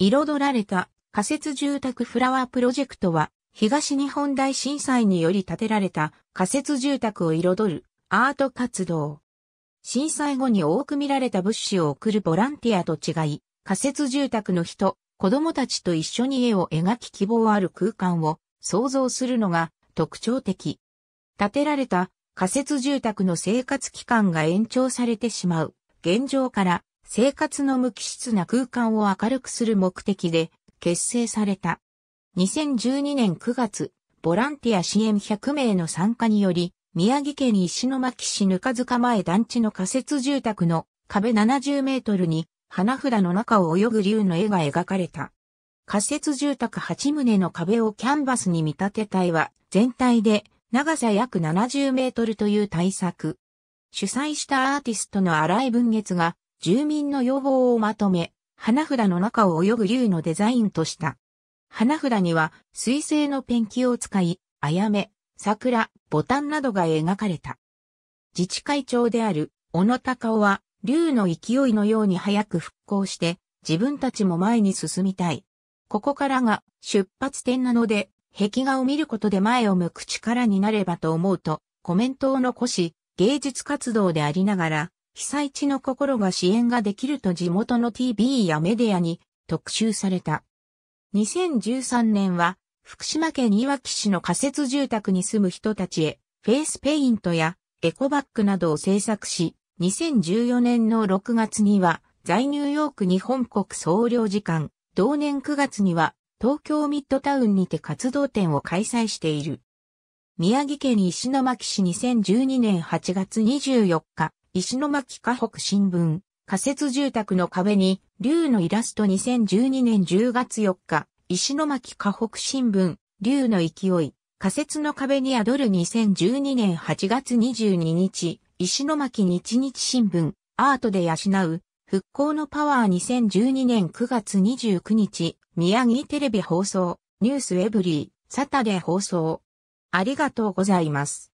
彩られた仮設住宅フラワープロジェクトは、東日本大震災により建てられた仮設住宅を彩るアート活動。震災後に多く見られた物資を送るボランティアと違い、仮設住宅の人、子供たちと一緒に絵を描き希望ある空間を想像するのが特徴的。建てられた仮設住宅の生活期間が延長されてしまう現状から生活の無機質な空間を明るくする目的で結成された。2012年9月、ボランティア支援100名の参加により、宮城県石巻市ぬか塚前団地の仮設住宅の壁70メートルに花札の中を泳ぐ竜の絵が描かれた。仮設住宅8棟の壁をキャンバスに見立てた絵は全体で長さ約70メートルという大作。主催したアーティストの荒井文月が住民の要望をまとめ、花札の中を泳ぐ竜のデザインとした。花札には水星のペンキを使い、あやめ、桜、ボタンなどが描かれた。自治会長である小野高尾は、竜の勢いのように早く復興して、自分たちも前に進みたい。ここからが出発点なので、壁画を見ることで前を向く力になればと思うと、コメントを残し、芸術活動でありながら、被災地の心が支援ができると地元の TV やメディアに特集された。2013年は、福島県いわき市の仮設住宅に住む人たちへ、フェイスペイントやエコバッグなどを制作し、2014年の6月には、在ニューヨーク日本国総領事館、同年9月には、東京ミッドタウンにて活動展を開催している。宮城県石巻市2012年8月24日、石巻河北新聞、仮設住宅の壁に、竜のイラスト2012年10月4日、石巻河北新聞、竜の勢い、仮設の壁に宿る2012年8月22日、石巻日日新聞、アートで養う、復興のパワー2012年9月29日、宮城テレビ放送、ニュースエブリー、サタデー放送。ありがとうございます。